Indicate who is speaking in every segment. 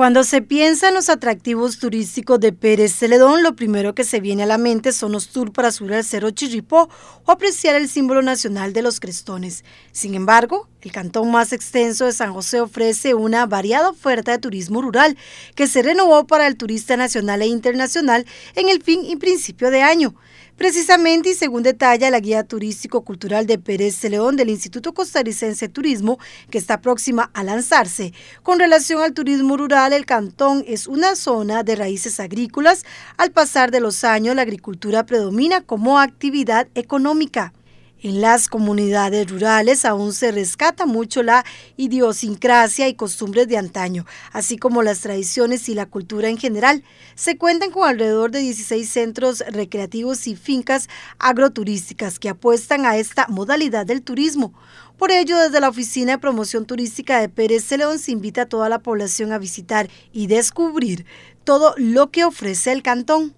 Speaker 1: Cuando se piensa en los atractivos turísticos de Pérez Celedón, lo primero que se viene a la mente son los tours para subir al Cerro Chirripó o apreciar el símbolo nacional de los crestones. Sin embargo, el cantón más extenso de San José ofrece una variada oferta de turismo rural que se renovó para el turista nacional e internacional en el fin y principio de año. Precisamente y según detalla la guía turístico-cultural de Pérez León del Instituto Costarricense de Turismo, que está próxima a lanzarse, con relación al turismo rural, el cantón es una zona de raíces agrícolas. Al pasar de los años, la agricultura predomina como actividad económica. En las comunidades rurales aún se rescata mucho la idiosincrasia y costumbres de antaño, así como las tradiciones y la cultura en general. Se cuentan con alrededor de 16 centros recreativos y fincas agroturísticas que apuestan a esta modalidad del turismo. Por ello, desde la Oficina de Promoción Turística de Pérez León se invita a toda la población a visitar y descubrir todo lo que ofrece el cantón.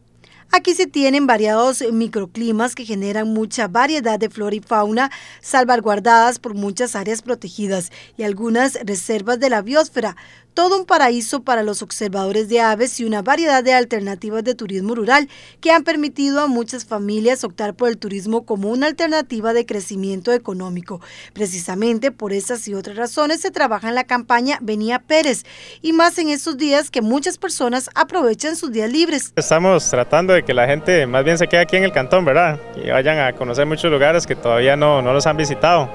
Speaker 1: Aquí se tienen variados microclimas que generan mucha variedad de flora y fauna, salvaguardadas por muchas áreas protegidas y algunas reservas de la biosfera, todo un paraíso para los observadores de aves y una variedad de alternativas de turismo rural que han permitido a muchas familias optar por el turismo como una alternativa de crecimiento económico. Precisamente por esas y otras razones se trabaja en la campaña Venía Pérez y más en estos días que muchas personas aprovechan sus días libres.
Speaker 2: Estamos tratando de que la gente más bien se quede aquí en el cantón, ¿verdad? Y vayan a conocer muchos lugares que todavía no, no los han visitado.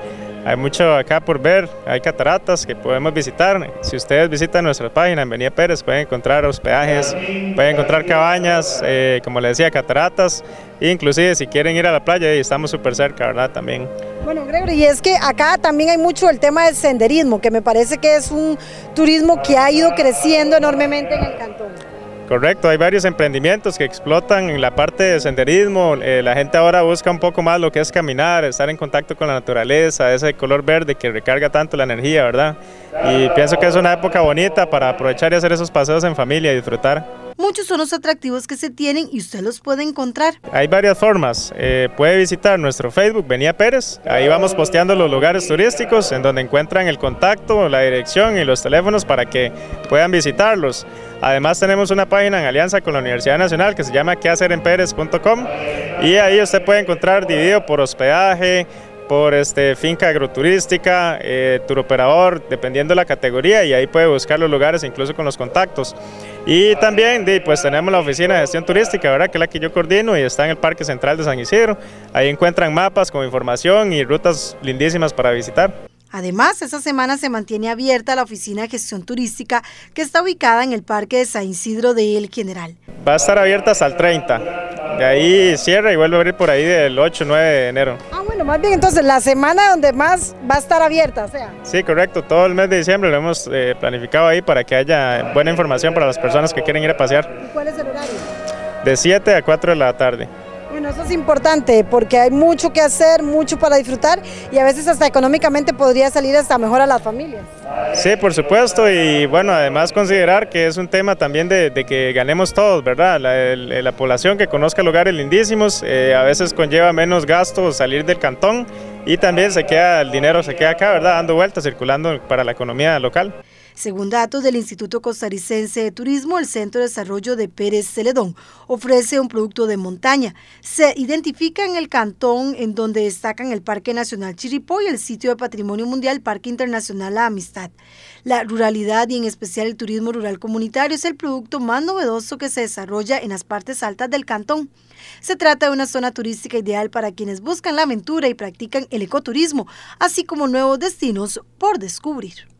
Speaker 2: Hay mucho acá por ver, hay cataratas que podemos visitar. Si ustedes visitan nuestra página en Avenida Pérez pueden encontrar hospedajes, pueden encontrar cabañas, eh, como les decía, cataratas. Inclusive si quieren ir a la playa, estamos súper cerca, ¿verdad? También.
Speaker 1: Bueno, Gregory, y es que acá también hay mucho el tema del senderismo, que me parece que es un turismo que ha ido creciendo enormemente en el cantón.
Speaker 2: Correcto, hay varios emprendimientos que explotan en la parte de senderismo. Eh, la gente ahora busca un poco más lo que es caminar, estar en contacto con la naturaleza, ese color verde que recarga tanto la energía, ¿verdad? Y pienso que es una época bonita para aprovechar y hacer esos paseos en familia y disfrutar.
Speaker 1: Muchos son los atractivos que se tienen y usted los puede encontrar.
Speaker 2: Hay varias formas. Eh, puede visitar nuestro Facebook, Venía Pérez. Ahí vamos posteando los lugares turísticos en donde encuentran el contacto, la dirección y los teléfonos para que puedan visitarlos. Además tenemos una página en alianza con la Universidad Nacional que se llama quehacerenperez.com y ahí usted puede encontrar dividido por hospedaje, por este, finca agroturística, eh, turoperador, dependiendo de la categoría, y ahí puede buscar los lugares incluso con los contactos. Y también pues tenemos la oficina de gestión turística, ¿verdad? que es la que yo coordino y está en el Parque Central de San Isidro. Ahí encuentran mapas con información y rutas lindísimas para visitar.
Speaker 1: Además, esa semana se mantiene abierta la oficina de gestión turística que está ubicada en el Parque de San Isidro de El General.
Speaker 2: Va a estar abierta hasta el 30, de ahí cierra y vuelve a abrir por ahí del 8 o 9 de enero
Speaker 1: más bien entonces la semana donde más va a estar abierta, o sea.
Speaker 2: Sí, correcto, todo el mes de diciembre lo hemos eh, planificado ahí para que haya buena información para las personas que quieren ir a pasear. ¿Y cuál es el horario? De 7 a 4 de la tarde.
Speaker 1: Bueno, eso es importante porque hay mucho que hacer, mucho para disfrutar y a veces hasta económicamente podría salir hasta mejor a las familias.
Speaker 2: Sí, por supuesto y bueno, además considerar que es un tema también de, que ganemos todos, ¿verdad? La, población que conozca lugares lindísimos eh, a veces conlleva menos gasto salir del cantón y también se queda el dinero se queda acá, ¿verdad? Dando vueltas, circulando para la economía local.
Speaker 1: Según datos del Instituto Costarricense de Turismo, el Centro de Desarrollo de Pérez Celedón ofrece un producto de montaña. Se identifica en el cantón en donde destacan el Parque Nacional Chiripó y el sitio de Patrimonio Mundial Parque Internacional La Amistad. La ruralidad y en especial el turismo rural comunitario es el producto más novedoso que se desarrolla en las partes altas del cantón. Se trata de una zona turística ideal para quienes buscan la aventura y practican el ecoturismo, así como nuevos destinos por descubrir.